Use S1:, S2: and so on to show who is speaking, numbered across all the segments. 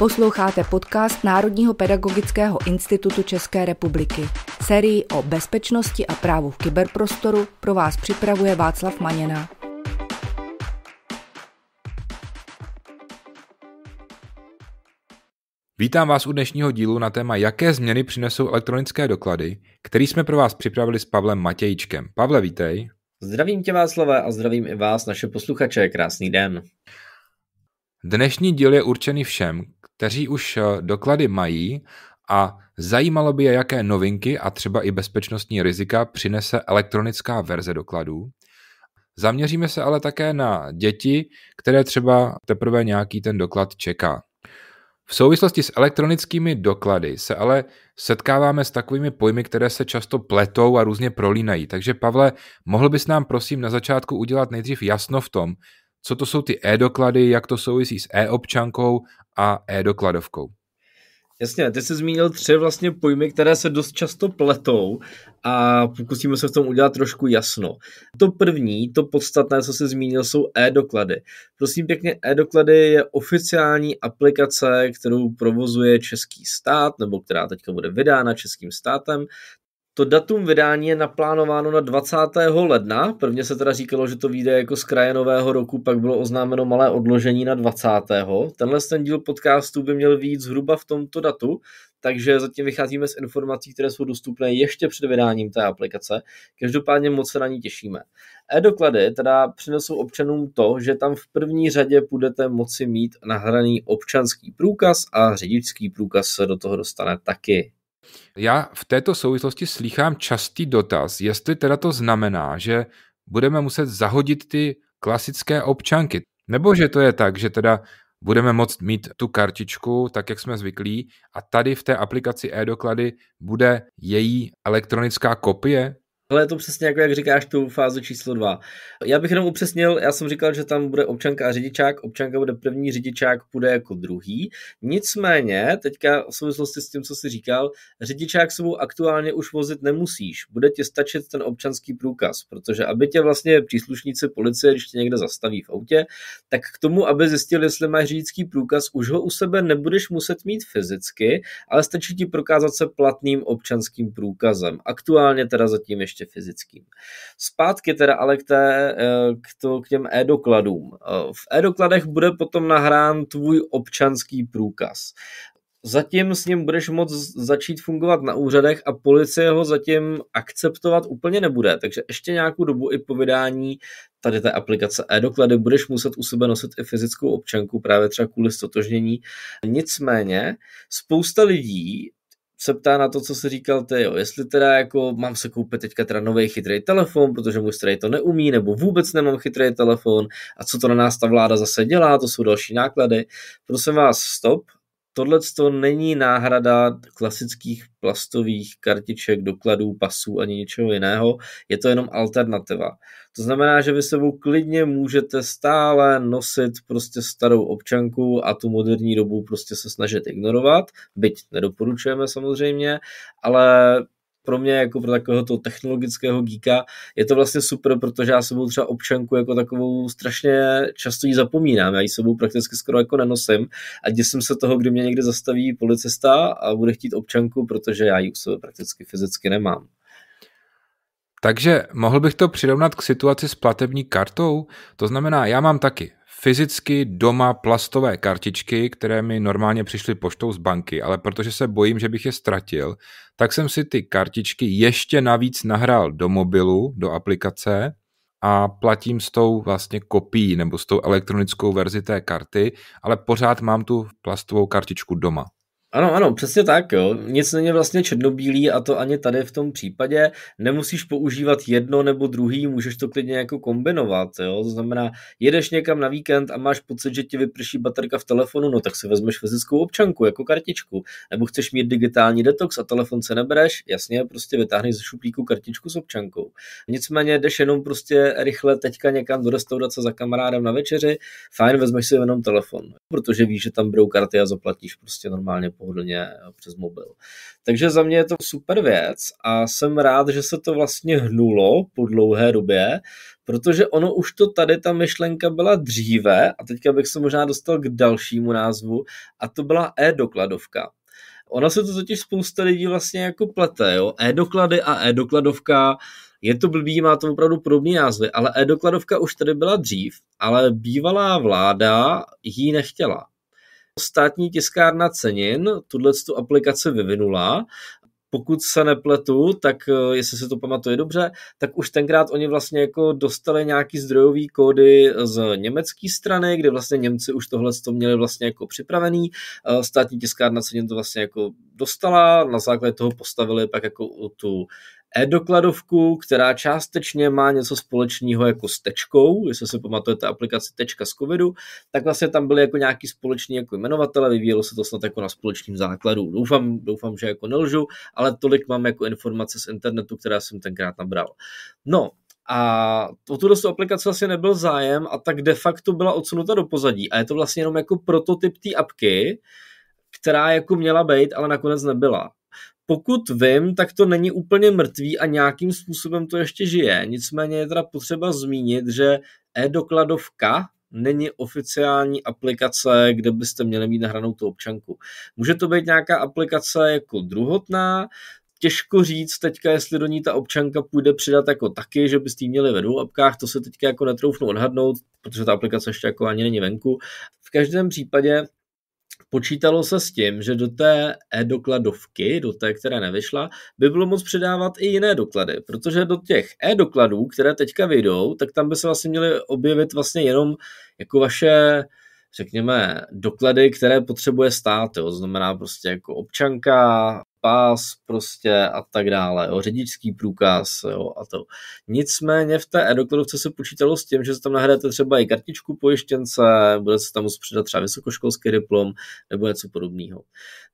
S1: Posloucháte podcast Národního pedagogického institutu České republiky. Serii o bezpečnosti a právu v kyberprostoru pro vás připravuje Václav Maněna.
S2: Vítám vás u dnešního dílu na téma, jaké změny přinesou elektronické doklady, který jsme pro vás připravili s Pavlem Matějčkem. Pavle, vítej.
S1: Zdravím tě Václavé a zdravím i vás, naše posluchače.
S2: Krásný den. Dnešní díl je určený všem, kteří už eh, doklady mají a zajímalo by je, jaké novinky a třeba i bezpečnostní rizika přinese elektronická verze dokladů. Zaměříme se ale také na děti, které třeba teprve nějaký ten doklad čeká. V souvislosti s elektronickými doklady se ale setkáváme s takovými pojmy, které se často pletou a různě prolínají. Takže Pavle, mohl bys nám prosím na začátku udělat nejdřív jasno v tom, co to jsou ty e-doklady, jak to souvisí s e-občankou a e-dokladovkou.
S1: Jasně, ty jsi zmínil tři vlastně pojmy, které se dost často pletou a pokusíme se v tom udělat trošku jasno. To první, to podstatné, co jsi zmínil, jsou e-doklady. Prosím pěkně, e-doklady je oficiální aplikace, kterou provozuje český stát, nebo která teďka bude vydána českým státem. To datum vydání je naplánováno na 20. ledna. Prvně se teda říkalo, že to vyjde jako z kraje nového roku, pak bylo oznámeno malé odložení na 20. Tenhle ten díl podcastu by měl vyjít zhruba v tomto datu, takže zatím vycházíme z informací, které jsou dostupné ještě před vydáním té aplikace. Každopádně moc se na ní těšíme. E-doklady teda přinesou občanům to, že tam v první řadě budete moci mít nahraný občanský průkaz a řidičský průkaz se do toho dostane taky.
S2: Já v této souvislosti slýchám častý dotaz, jestli teda to znamená, že budeme muset zahodit ty klasické občanky. Nebo že to je tak, že teda budeme moct mít tu kartičku, tak jak jsme zvyklí, a tady v té aplikaci e-doklady bude její elektronická kopie?
S1: Ale je to přesně jako, jak říkáš, tu fázi číslo dva. Já bych jenom upřesnil, já jsem říkal, že tam bude občanka a řidičák, občanka bude první, řidičák bude jako druhý. Nicméně, teďka v souvislosti s tím, co jsi říkal, řidičák sebou aktuálně už vozit nemusíš. Bude ti stačit ten občanský průkaz, protože aby tě vlastně příslušníci policie, když tě někde zastaví v autě, tak k tomu, aby zjistili, jestli máš řidičský průkaz, už ho u sebe nebudeš muset mít fyzicky, ale stačí ti prokázat se platným občanským průkazem. Aktuálně teda zatím ještě ještě fyzickým. Zpátky teda ale k, té, eh, k, to, k těm e-dokladům. Eh, v e-dokladech bude potom nahrán tvůj občanský průkaz. Zatím s ním budeš moct začít fungovat na úřadech a policie ho zatím akceptovat úplně nebude, takže ještě nějakou dobu i po vydání tady té aplikace e-doklady budeš muset u sebe nosit i fyzickou občanku právě třeba kvůli stotožnění. Nicméně spousta lidí se ptá na to, co se říkal ty, jo, jestli teda jako mám se koupit teďka teda nový chytrý telefon, protože můj starý to neumí, nebo vůbec nemám chytrý telefon a co to na nás ta vláda zase dělá, to jsou další náklady. Prosím vás, stop, tohle to není náhrada klasických plastových kartiček, dokladů, pasů ani ničeho jiného, je to jenom alternativa. To znamená, že vy sebou klidně můžete stále nosit prostě starou občanku a tu moderní dobu prostě se snažit ignorovat, byť nedoporučujeme samozřejmě, ale pro mě, jako pro takového toho technologického geeka, je to vlastně super, protože já sebou třeba občanku jako takovou strašně často ji zapomínám, já ji sebou prakticky skoro jako nenosím a děsím se toho, kdy mě někde zastaví policista a bude chtít občanku, protože já ji u sebe prakticky fyzicky nemám.
S2: Takže mohl bych to přirovnat k situaci s platební kartou? To znamená, já mám taky fyzicky doma plastové kartičky, které mi normálně přišly poštou z banky, ale protože se bojím, že bych je ztratil, tak jsem si ty kartičky ještě navíc nahrál do mobilu, do aplikace a platím s tou vlastně kopií nebo s tou elektronickou verzi té karty, ale pořád mám tu plastovou kartičku doma.
S1: Ano, ano, přesně tak, jo. Nic není vlastně černobílý a to ani tady v tom případě nemusíš používat jedno nebo druhý, můžeš to klidně jako kombinovat, jo. To znamená, jedeš někam na víkend a máš pocit, že ti vyprší baterka v telefonu, no tak si vezmeš fyzickou občanku jako kartičku. Nebo chceš mít digitální detox a telefon se nebereš, jasně, prostě vytáhneš ze šuplíku kartičku s občankou. Nicméně jdeš jenom prostě rychle teďka někam do restaurace za kamarádem na večeři, fajn, vezmeš si jenom telefon, protože víš, že tam budou karty a zaplatíš prostě normálně pohodlně eh, přes mobil. Takže za mě je to super věc a jsem rád, že se to vlastně hnulo po dlouhé době, protože ono už to tady, ta myšlenka byla dříve a teďka bych se možná dostal k dalšímu názvu a to byla e-dokladovka. Ona se to totiž spousta lidí vlastně jako plete, jo. E-doklady a e-dokladovka, je to blbý, má to opravdu podobný názvy, ale e-dokladovka už tady byla dřív, ale bývalá vláda ji nechtěla. Státní tiskárna cenin tuhle tu aplikaci vyvinula pokud se nepletu, tak eh, jestli se to pamatuje dobře, tak už tenkrát oni vlastně jako dostali nějaký zdrojový kódy z německé strany, kde vlastně Němci už tohle to měli vlastně jako připravený. Eh, státní tiskárna se to vlastně jako dostala, na základě toho postavili pak jako tu e-dokladovku, která částečně má něco společného jako s tečkou, jestli se pamatujete aplikaci tečka z covidu, tak vlastně tam byly jako nějaký společný jako jmenovatele, vyvíjelo se to snad jako na společním základu. Doufám, doufám, že jako nelžu, ale tolik mám jako informace z internetu, která jsem tenkrát nabral. No, a o tu dostu aplikace vlastně nebyl zájem a tak de facto byla odsunuta do pozadí. A je to vlastně jenom jako prototyp té apky, která jako měla být, ale nakonec nebyla pokud vím, tak to není úplně mrtvý a nějakým způsobem to ještě žije. Nicméně je teda potřeba zmínit, že e-dokladovka není oficiální aplikace, kde byste měli mít nahranou tu občanku. Může to být nějaká aplikace jako druhotná, těžko říct teďka, jestli do ní ta občanka půjde přidat jako taky, že byste ji měli ve dvou apkách, to se teďka jako netroufnu odhadnout, protože ta aplikace ještě jako ani není venku. V každém případě počítalo se s tím, že do té e-dokladovky, do té, která nevyšla, by bylo moc předávat i jiné doklady, protože do těch e-dokladů, které teďka vyjdou, tak tam by se vlastně měly objevit vlastně jenom jako vaše řekněme, doklady, které potřebuje stát, To znamená prostě jako občanka, pás prostě a tak dále, jo, řidičský průkaz jo, a to. Nicméně v té e-dokladovce se počítalo s tím, že se tam nahráte třeba i kartičku pojištěnce, bude se tam muset přidat třeba vysokoškolský diplom nebo něco podobného.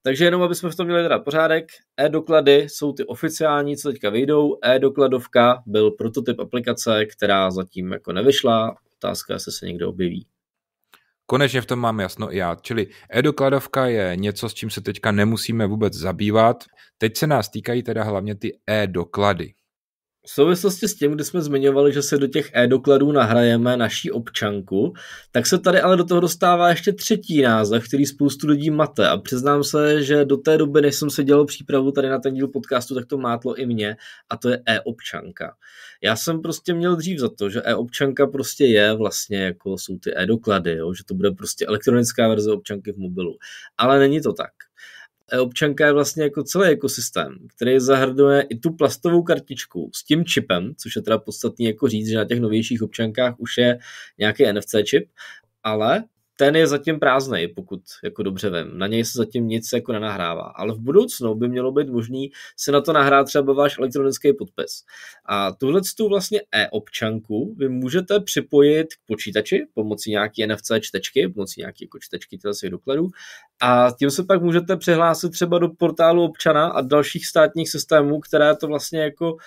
S1: Takže jenom, aby jsme v tom měli teda pořádek, e-doklady jsou ty oficiální, co teďka vyjdou, e-dokladovka byl prototyp aplikace, která zatím jako nevyšla, otázka, jestli se někdo objeví. Konečně v tom mám jasno i já. Čili e-dokladovka je něco, s čím se teďka
S2: nemusíme vůbec zabývat. Teď se nás týkají teda hlavně ty e-doklady.
S1: V souvislosti s tím, kdy jsme zmiňovali, že se do těch e-dokladů nahrajeme naší občanku, tak se tady ale do toho dostává ještě třetí název, který spoustu lidí mate. A přiznám se, že do té doby, než jsem se dělal přípravu tady na ten díl podcastu, tak to mátlo i mě, a to je e-občanka. Já jsem prostě měl dřív za to, že e-občanka prostě je vlastně jako jsou ty e-doklady, jo? že to bude prostě elektronická verze občanky v mobilu. Ale není to tak. E, občanka je vlastně jako celý ekosystém, který zahrnuje i tu plastovou kartičku s tím čipem, což je teda podstatný jako říct, že na těch novějších občankách už je nějaký NFC čip, ale ten je zatím prázdný, pokud jako dobře vím. Na něj se zatím nic jako nenahrává. Ale v budoucnu by mělo být možný si na to nahrát třeba váš elektronický podpis. A tuhle tu vlastně e-občanku vy můžete připojit k počítači pomocí nějaký NFC čtečky, pomocí nějaké jako čtečky těch dokladů. A tím se pak můžete přihlásit třeba do portálu občana a dalších státních systémů, které to vlastně jako uh,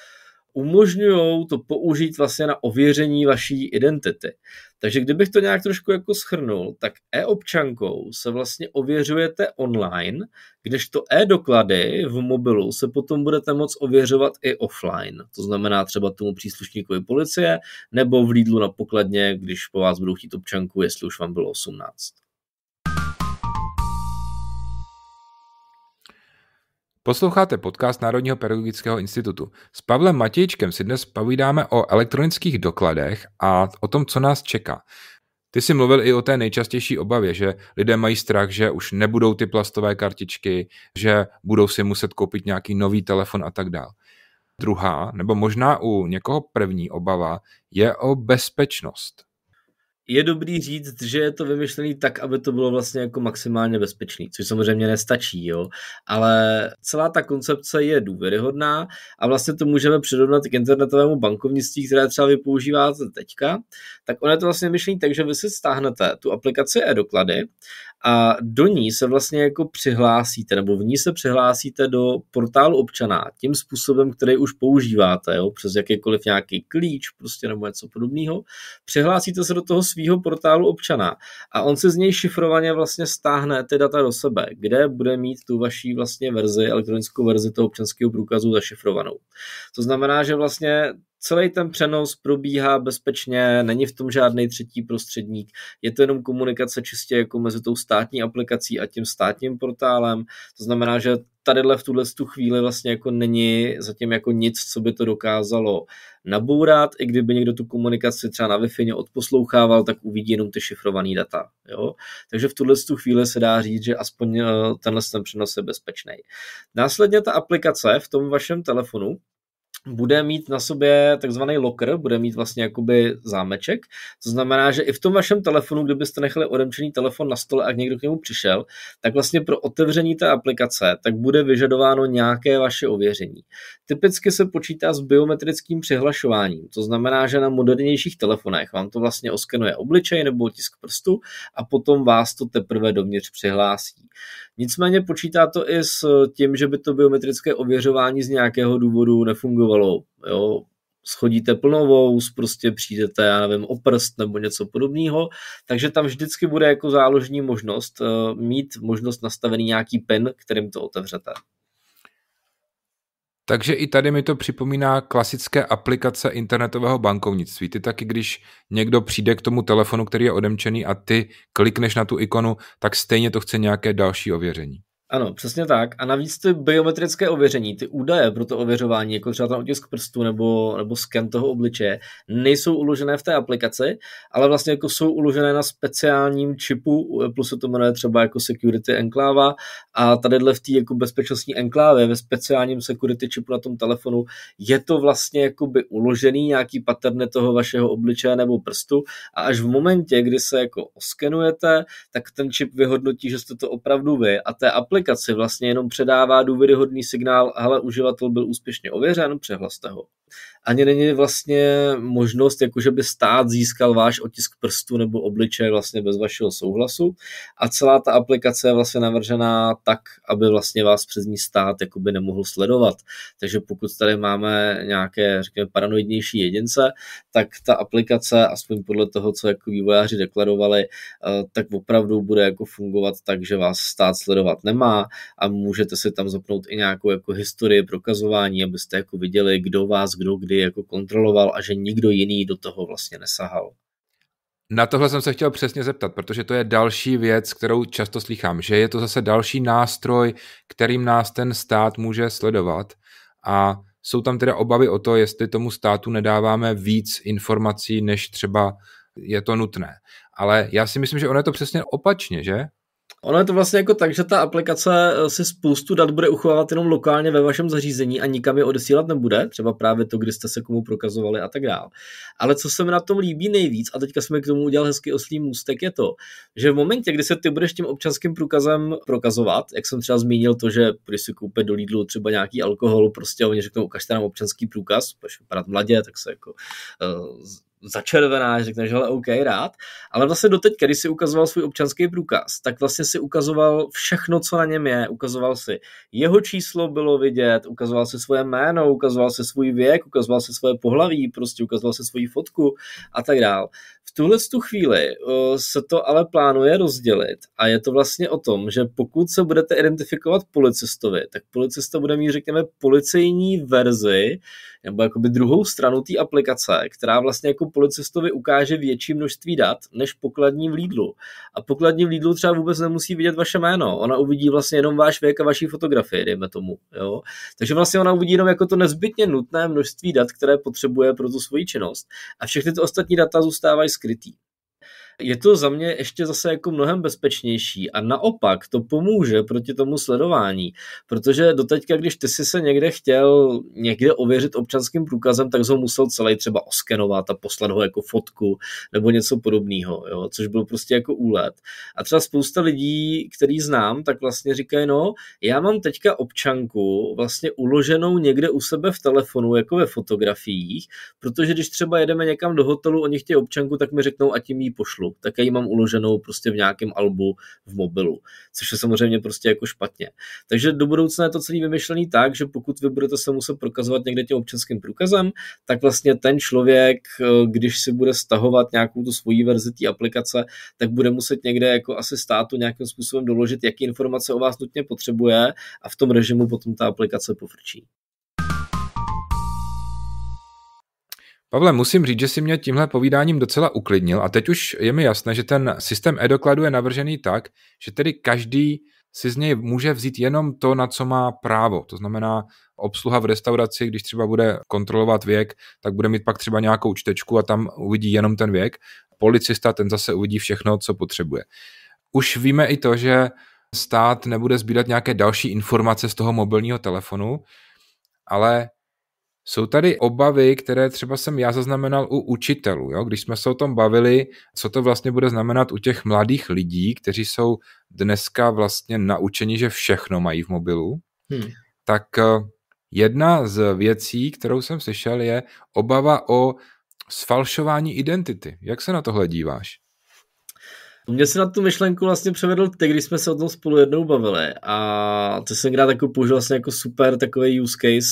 S1: umožňují to použít vlastně na ověření vaší identity. Takže kdybych to nějak trošku jako schrnul, tak e-občankou se vlastně ověřujete online, kdežto e-doklady v mobilu se potom budete moc ověřovat i offline. To znamená třeba tomu příslušníkovi policie nebo v Lidlu na pokladně, když po vás budou chtít občanku, jestli už vám bylo 18.
S2: Posloucháte podcast Národního pedagogického institutu. S Pavlem Matějčkem si dnes povídáme o elektronických dokladech a o tom, co nás čeká. Ty jsi mluvil i o té nejčastější obavě, že lidé mají strach, že už nebudou ty plastové kartičky, že budou si muset koupit nějaký nový telefon a tak dále. Druhá, nebo možná u někoho první obava, je o bezpečnost
S1: je dobrý říct, že je to vymyšlený tak, aby to bylo vlastně jako maximálně bezpečný, což samozřejmě nestačí, jo. Ale celá ta koncepce je důvěryhodná a vlastně to můžeme přirovnat k internetovému bankovnictví, které třeba vy používáte teďka. Tak ono je to vlastně myšlení tak, že vy si stáhnete tu aplikaci e-doklady a do ní se vlastně jako přihlásíte, nebo v ní se přihlásíte do portálu občana tím způsobem, který už používáte, jo, přes jakýkoliv nějaký klíč prostě nebo něco podobného. Přihlásíte se do toho svého portálu občana a on se z něj šifrovaně vlastně stáhne ty data do sebe, kde bude mít tu vaší vlastně verzi, elektronickou verzi toho občanského průkazu zašifrovanou. To znamená, že vlastně celý ten přenos probíhá bezpečně, není v tom žádný třetí prostředník, je to jenom komunikace čistě jako mezi tou státní aplikací a tím státním portálem, to znamená, že tadyhle v tuhle tu chvíli vlastně jako není zatím jako nic, co by to dokázalo nabourat, i kdyby někdo tu komunikaci třeba na Wi-Fi odposlouchával, tak uvidí jenom ty šifrované data. Jo? Takže v tuhle tu chvíli se dá říct, že aspoň eh, tenhle ten přenos je bezpečný. Následně ta aplikace v tom vašem telefonu, bude mít na sobě takzvaný locker, bude mít vlastně jakoby zámeček. To znamená, že i v tom vašem telefonu, kdybyste nechali odemčený telefon na stole a někdo k němu přišel, tak vlastně pro otevření té aplikace tak bude vyžadováno nějaké vaše ověření. Typicky se počítá s biometrickým přihlašováním. To znamená, že na modernějších telefonech vám to vlastně oskenuje obličej nebo tisk prstu a potom vás to teprve dovnitř přihlásí. Nicméně počítá to i s tím, že by to biometrické ověřování z nějakého důvodu nefungovalo. Jo? Schodíte plnovou, prostě přijdete, já nevím, o prst nebo něco podobného, takže tam vždycky bude jako záložní možnost eh, mít možnost nastavený nějaký PIN, kterým to otevřete.
S2: Takže i tady mi to připomíná klasické aplikace internetového bankovnictví. Ty taky, když někdo přijde k tomu telefonu, který je odemčený a ty klikneš na tu ikonu, tak stejně to chce nějaké další ověření.
S1: Ano, přesně tak. A navíc ty biometrické ověření, ty údaje pro to ověřování, jako třeba ten otisk prstu nebo, nebo sken toho obličeje, nejsou uložené v té aplikaci, ale vlastně jako jsou uložené na speciálním čipu, plus se to jmenuje třeba jako security enkláva a tadyhle v té jako bezpečnostní enklávě ve speciálním security čipu na tom telefonu je to vlastně jakoby uložený nějaký paterny toho vašeho obličeje nebo prstu a až v momentě, kdy se jako oskenujete, tak ten čip vyhodnotí, že jste to opravdu vy a té aplikace aplikaci vlastně jenom předává důvěryhodný signál, ale uživatel byl úspěšně ověřen, přehlaste ho ani není vlastně možnost, jakože by stát získal váš otisk prstu nebo obličeje vlastně bez vašeho souhlasu a celá ta aplikace je vlastně navržená tak, aby vlastně vás přes ní stát jakoby nemohl sledovat. Takže pokud tady máme nějaké, řekněme, paranoidnější jedince, tak ta aplikace, aspoň podle toho, co jako vývojáři deklarovali, eh, tak opravdu bude jako fungovat tak, že vás stát sledovat nemá a můžete si tam zapnout i nějakou jako historii prokazování, abyste jako viděli, kdo vás kdo kdy jako kontroloval a že nikdo jiný do toho vlastně nesahal. Na tohle jsem se chtěl
S2: přesně zeptat, protože to je další věc, kterou často slychám, že je to zase další nástroj, kterým nás ten stát může sledovat a jsou tam teda obavy o to, jestli tomu státu nedáváme víc informací, než třeba je to nutné. Ale
S1: já si myslím, že ono je to přesně opačně, že? Ono je to vlastně jako tak, že ta aplikace eh, si spoustu dat bude uchovávat jenom lokálně ve vašem zařízení a nikam je odesílat nebude, třeba právě to, kdy jste se komu prokazovali a tak dále. Ale co se mi na tom líbí nejvíc, a teďka jsme k tomu udělali hezký oslý můstek, je to, že v momentě, kdy se ty budeš tím občanským průkazem prokazovat, jak jsem třeba zmínil to, že když si koupit do Lidlu třeba nějaký alkohol, prostě oni řeknou, ukažte nám občanský průkaz, protože vypadat mladě, tak se jako uh, řekne, že ale OK, rád. Ale vlastně doteď, když si ukazoval svůj občanský průkaz, tak vlastně si ukazoval všechno, co na něm je. Ukazoval si jeho číslo bylo vidět, ukazoval si svoje jméno, ukazoval si svůj věk, ukazoval si svoje pohlaví, prostě ukazoval si svoji fotku a tak dál. V tuhle tu chvíli eh, se to ale plánuje rozdělit a je to vlastně o tom, že pokud se budete identifikovat policistovi, tak policista bude mít, řekněme, policejní verzi nebo jakoby druhou stranu té aplikace, která vlastně jako policistovi ukáže větší množství dat než pokladní v Lidlu. A pokladní v Lidlu třeba vůbec nemusí vidět vaše jméno, ona uvidí vlastně jenom váš věk a vaší fotografii, dejme tomu. Jo? Takže vlastně ona uvidí jenom jako to nezbytně nutné množství dat, které potřebuje pro tu svoji činnost. A všechny ty ostatní data zůstávají skrytý je to za mě ještě zase jako mnohem bezpečnější a naopak to pomůže proti tomu sledování, protože doteďka, když ty si se někde chtěl někde ověřit občanským průkazem, tak ho musel celý třeba oskenovat a poslat ho jako fotku nebo něco podobného, jo? což byl prostě jako úlet. A třeba spousta lidí, který znám, tak vlastně říkají, no, já mám teďka občanku vlastně uloženou někde u sebe v telefonu, jako ve fotografiích, protože když třeba jedeme někam do hotelu, oni chtějí občanku, tak mi řeknou, a tím ji pošlu mobilu, tak já ji mám uloženou prostě v nějakém albu v mobilu, což je samozřejmě prostě jako špatně. Takže do budoucna je to celý vymyšlený tak, že pokud vy budete se muset prokazovat někde tím občanským průkazem, tak vlastně ten člověk, eh, když si bude stahovat nějakou tu svoji verzi té aplikace, tak bude muset někde jako asi státu nějakým způsobem doložit, jaký informace o vás nutně potřebuje a v tom režimu potom ta aplikace pofrčí.
S2: Pavle, musím říct, že si mě tímhle povídáním docela uklidnil a teď už je mi jasné, že ten systém e-dokladu je navržený tak, že tedy každý si z něj může vzít jenom to, na co má právo. To znamená, obsluha v restauraci, když třeba bude kontrolovat věk, tak bude mít pak třeba nějakou čtečku a tam uvidí jenom ten věk. Policista ten zase uvidí všechno, co potřebuje. Už víme i to, že stát nebude sbírat nějaké další informace z toho mobilního telefonu, ale jsou tady obavy, které třeba jsem já zaznamenal u učitelů. Jo? Když jsme se o tom bavili, co to vlastně bude znamenat u těch mladých lidí, kteří jsou dneska vlastně naučeni, že všechno mají v mobilu, hmm. tak eh, jedna z věcí, kterou jsem slyšel, je obava o sfalšování identity. Jak se na tohle díváš?
S1: To mě se na tu myšlenku vlastně převedl ty, když jsme se o tom spolu jednou bavili a to jsem rád jako použil vlastně jako super takový use case,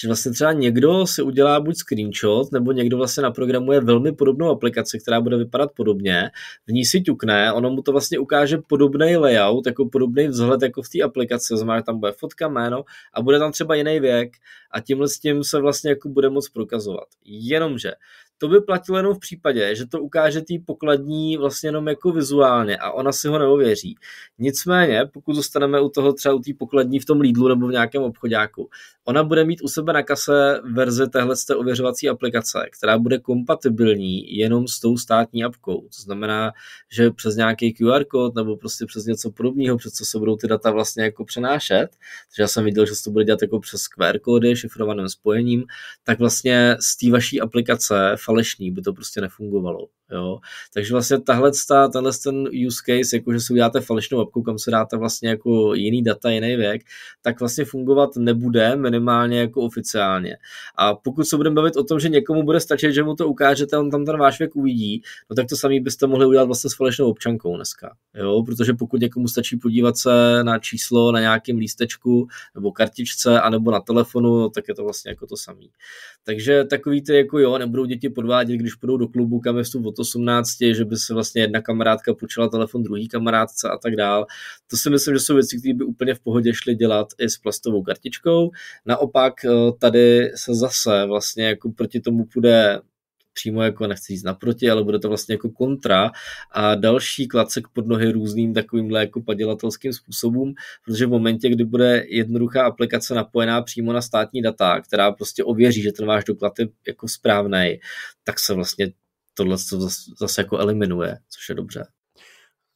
S1: že vlastně třeba někdo si udělá buď screenshot, nebo někdo vlastně naprogramuje velmi podobnou aplikaci, která bude vypadat podobně, v ní si ťukne, ono mu to vlastně ukáže podobný layout, jako podobný vzhled jako v té aplikaci, znamená, tam bude fotka, jméno a bude tam třeba jiný věk a tímhle s tím se vlastně jako bude moc prokazovat. Jenomže to by platilo jenom v případě, že to ukáže tý pokladní vlastně jenom jako vizuálně a ona si ho neuvěří. Nicméně, pokud zůstaneme u toho třeba u té pokladní v tom Lidlu nebo v nějakém obchodáku, ona bude mít u sebe na kase verzi téhle té ověřovací aplikace, která bude kompatibilní jenom s tou státní apkou. To znamená, že přes nějaký QR kód nebo prostě přes něco podobného, přes co se budou ty data vlastně jako přenášet, takže já jsem viděl, že se to bude dělat jako přes QR kódy, šifrovaným spojením, tak vlastně z té vaší aplikace falešný, by to prostě nefungovalo. Jo? Takže vlastně tahle, tenhle ten use case, jako že si uděláte falešnou webku, kam se dáte vlastně jako jiný data, jiný věk, tak vlastně fungovat nebude minimálně jako oficiálně. A pokud se budeme bavit o tom, že někomu bude stačit, že mu to ukážete, on tam ten váš věk uvidí, no tak to samý byste mohli udělat vlastně s falešnou občankou dneska. Jo? Protože pokud někomu stačí podívat se na číslo na nějakém lístečku nebo kartičce, anebo na telefonu, no, tak je to vlastně jako to samý. Takže takový ty jako jo, nebudou děti podvádět, když půjdou do klubu, kam je vstup od 18, že by se vlastně jedna kamarádka půjčila telefon druhý kamarádce a tak dál. To si myslím, že jsou věci, které by úplně v pohodě šly dělat i s plastovou kartičkou. Naopak eh, tady se zase vlastně jako proti tomu půjde přímo jako nechci jít naproti, ale bude to vlastně jako kontra a další klacek pod nohy různým takovýmhle jako padělatelským způsobům, protože v momentě, kdy bude jednoduchá aplikace napojená přímo na státní data, která prostě ověří, že ten váš doklad je jako správný, tak se vlastně tohle zase, zase jako eliminuje, což je dobře.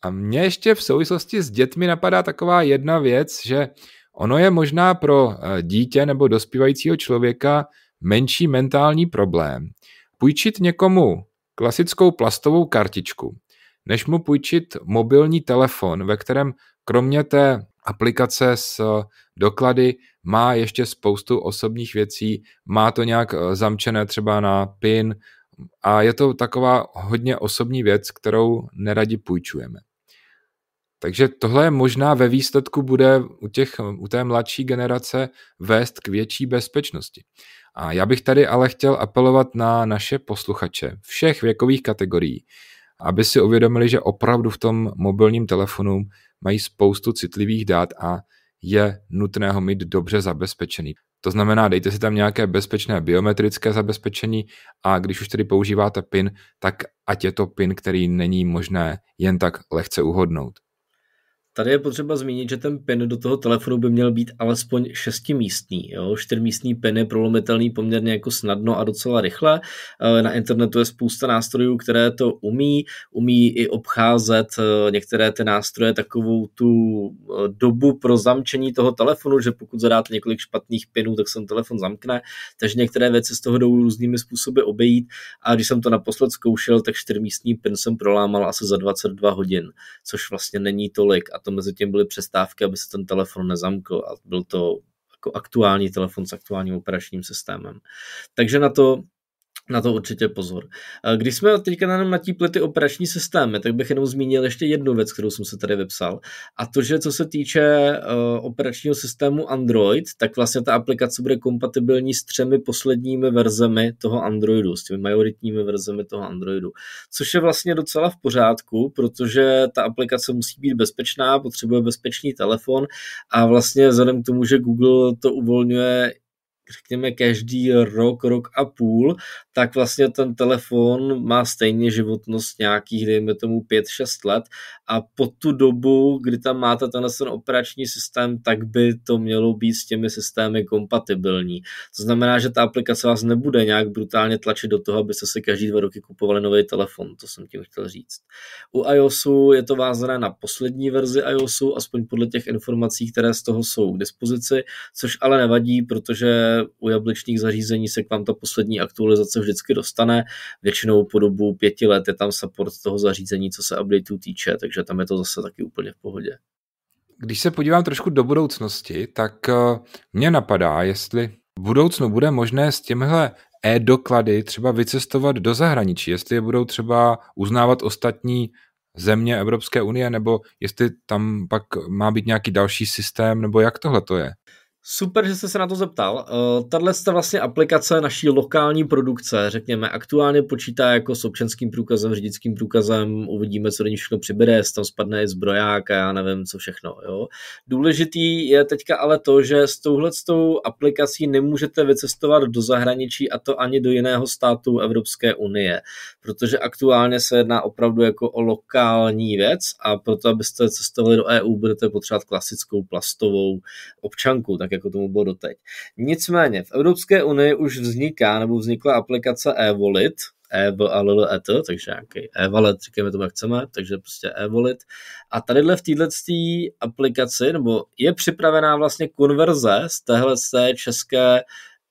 S1: A mě ještě v souvislosti s dětmi napadá taková jedna věc, že
S2: ono je možná pro eh, dítě nebo dospívajícího člověka menší mentální problém, Půjčit někomu klasickou plastovou kartičku, než mu půjčit mobilní telefon, ve kterém kromě té aplikace s eh, doklady má ještě spoustu osobních věcí, má to nějak eh, zamčené třeba na PIN a je to taková hodně osobní věc, kterou neradi půjčujeme. Takže tohle možná ve výsledku bude u, těch, u té mladší generace vést k větší bezpečnosti. A já bych tady ale chtěl apelovat na naše posluchače všech věkových kategorií, aby si uvědomili, že opravdu v tom mobilním telefonu mají spoustu citlivých dát a je nutné ho mít dobře zabezpečený. To znamená, dejte si tam nějaké bezpečné biometrické zabezpečení a když už tedy používáte PIN, tak ať je to PIN, který není možné jen tak lehce uhodnout.
S1: Tady je potřeba zmínit, že ten PIN do toho telefonu by měl být alespoň šestimístný. Jo? Čtyřmístný PIN je prolomitelný poměrně jako snadno a docela rychle. Eh, na internetu je spousta nástrojů, které to umí. Umí i obcházet eh, některé ty nástroje takovou tu eh, dobu pro zamčení toho telefonu, že pokud zadáte několik špatných PINů, tak se telefon zamkne. Takže některé věci z toho jdou různými způsoby obejít. A když jsem to naposled zkoušel, tak čtyřmístný PIN jsem prolámal asi za 22 hodin, což vlastně není tolik. A to to mezi tím byly přestávky, aby se ten telefon nezamkl a byl to jako aktuální telefon s aktuálním operačním systémem. Takže na to na to určitě pozor. Když jsme teďka nám natípli ty operační systémy, tak bych jenom zmínil ještě jednu věc, kterou jsem se tady vypsal. A to, že co se týče eh, operačního systému Android, tak vlastně ta aplikace bude kompatibilní s třemi posledními verzemi toho Androidu, s těmi majoritními verzemi toho Androidu. Což je vlastně docela v pořádku, protože ta aplikace musí být bezpečná, potřebuje bezpečný telefon a vlastně vzhledem k tomu, že Google to uvolňuje řekněme každý rok, rok a půl, tak vlastně ten telefon má stejně životnost nějakých, dejme tomu 5-6 let a po tu dobu, kdy tam máte tenhle ten operační systém, tak by to mělo být s těmi systémy kompatibilní. To znamená, že ta aplikace vás nebude nějak brutálně tlačit do toho, abyste si každý dva roky kupovali nový telefon, to jsem tím chtěl říct. U iOSu je to vázané na poslední verzi iOSu, aspoň podle těch informací, které z toho jsou k dispozici, což ale nevadí, protože u jablečních zařízení se k vám ta poslední aktualizace vždycky dostane. Většinou po dobu pěti let je tam support toho zařízení, co se updateů týče, takže tam je to zase taky úplně v pohodě.
S2: Když se podívám trošku do budoucnosti, tak eh, mě napadá, jestli v budoucnu bude možné s těmhle e-doklady třeba vycestovat do zahraničí, jestli je budou třeba uznávat ostatní země Evropské unie, nebo jestli tam pak má být nějaký další systém, nebo jak tohle to
S1: je? Super, že jste se na to zeptal. Uh, eh, je vlastně aplikace naší lokální produkce, řekněme, aktuálně počítá jako s občanským průkazem, řidičským průkazem, uvidíme, co do ní všechno přibude, jestli tam spadne i zbroják a já nevím, co všechno. Jo. Důležitý je teďka ale to, že s touhle aplikací nemůžete vycestovat do zahraničí a to ani do jiného státu Evropské unie, protože aktuálně se jedná opravdu jako o lokální věc a proto, abyste cestovali do EU, budete potřebovat klasickou plastovou občanku, tak jako tomu bylo doteď. Nicméně, v Evropské unii už vzniká nebo vznikla aplikace e-volit, e v a l e t takže nějaký e-wallet, říkáme to, jak chceme, takže prostě e-wallet. A tadyhle v této aplikaci, nebo je připravená vlastně konverze z téhle z té české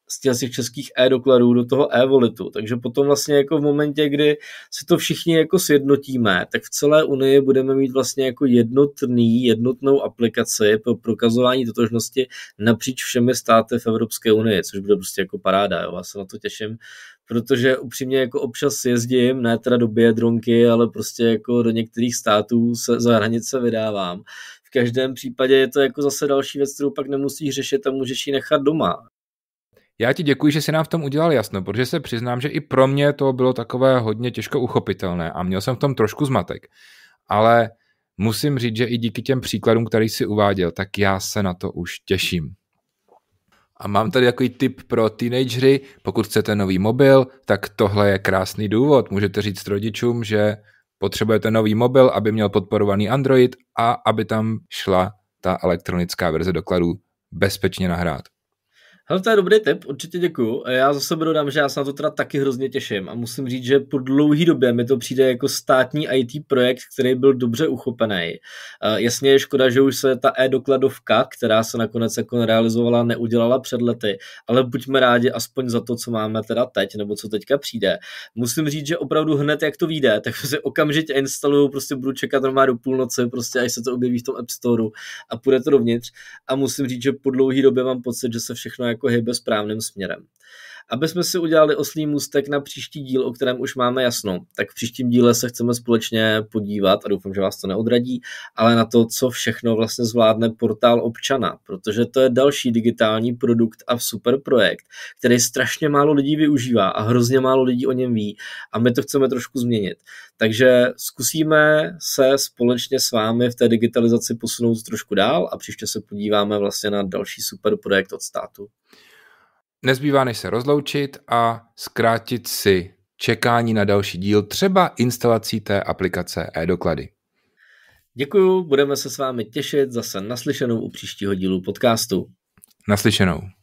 S1: z těch, českých e-dokladů do toho e-volitu. Takže potom vlastně jako v momentě, kdy si to všichni jako sjednotíme, tak v celé Unii budeme mít vlastně jako jednotný, jednotnou aplikaci pro prokazování totožnosti napříč všemi státy v Evropské unii, což bude prostě jako paráda, jo, já se na to těším, protože upřímně jako občas jezdím, ne teda do Biedronky, ale prostě jako do některých států se za hranice vydávám. V každém případě je to jako zase další věc, kterou pak nemusíš řešit a můžeš ji nechat doma.
S2: Já ti děkuji, že jsi nám v tom udělal jasno, protože se přiznám, že i pro mě to bylo takové hodně těžko uchopitelné a měl jsem v tom trošku zmatek. Ale musím říct, že i díky těm příkladům, který jsi uváděl, tak já se na to už těším. A mám tady takový tip pro teenagery, pokud chcete nový mobil, tak tohle je krásný důvod. Můžete říct rodičům, že potřebujete nový mobil, aby měl podporovaný Android a aby tam šla ta elektronická verze dokladů bezpečně nahrát.
S1: Hele, to je dobrý tip, určitě děkuju. Já zase sebe dodám, že já se na to teda taky hrozně těším a musím říct, že po dlouhý době mi to přijde jako státní IT projekt, který byl dobře uchopený. Jasně je škoda, že už se ta e-dokladovka, která se nakonec jako realizovala, neudělala před lety, ale buďme rádi aspoň za to, co máme teda teď, nebo co teďka přijde. Musím říct, že opravdu hned, jak to vyjde, tak si okamžitě instaluju, prostě budu čekat normálně do půlnoci, prostě až se to objeví v tom App Store a půjde to dovnitř. A musím říct, že po dlouhý době mám pocit, že se všechno hybe jako správným směrem. Aby jsme si udělali oslý můstek na příští díl, o kterém už máme jasno, tak v příštím díle se chceme společně podívat, a doufám, že vás to neodradí, ale na to, co všechno vlastně zvládne portál občana, protože to je další digitální produkt a super projekt, který strašně málo lidí využívá a hrozně málo lidí o něm ví a my to chceme trošku změnit. Takže zkusíme se společně s vámi v té digitalizaci posunout trošku dál a příště se podíváme vlastně na další super projekt od státu.
S2: Nezbývá než se rozloučit a zkrátit si čekání na další díl, třeba instalací té aplikace e-doklady.
S1: Děkuju, budeme se s vámi těšit zase naslyšenou u příštího dílu podcastu.
S2: Naslyšenou.